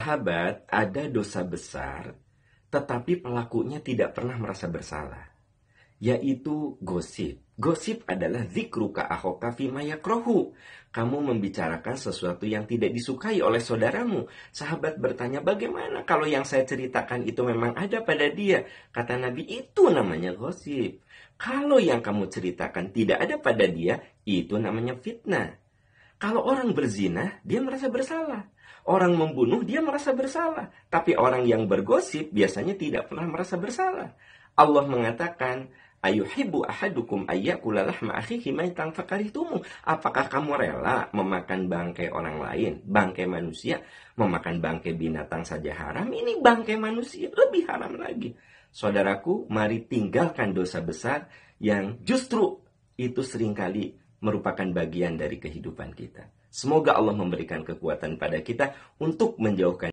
Sahabat, ada dosa besar, tetapi pelakunya tidak pernah merasa bersalah, yaitu gosip. Gosip adalah zikruka ahoka fima yakrohu. Kamu membicarakan sesuatu yang tidak disukai oleh saudaramu. Sahabat bertanya, bagaimana kalau yang saya ceritakan itu memang ada pada dia? Kata Nabi, itu namanya gosip. Kalau yang kamu ceritakan tidak ada pada dia, itu namanya fitnah. Kalau orang berzina, dia merasa bersalah. Orang membunuh, dia merasa bersalah. Tapi orang yang bergosip biasanya tidak pernah merasa bersalah. Allah mengatakan, Ayuhibu ahadukum ayyakulalah lahma akhihi maitan fakarihtumu. Apakah kamu rela memakan bangkai orang lain, bangkai manusia, memakan bangkai binatang saja haram? Ini bangkai manusia lebih haram lagi. Saudaraku, mari tinggalkan dosa besar yang justru itu seringkali merupakan bagian dari kehidupan kita. Semoga Allah memberikan kekuatan pada kita untuk menjauhkan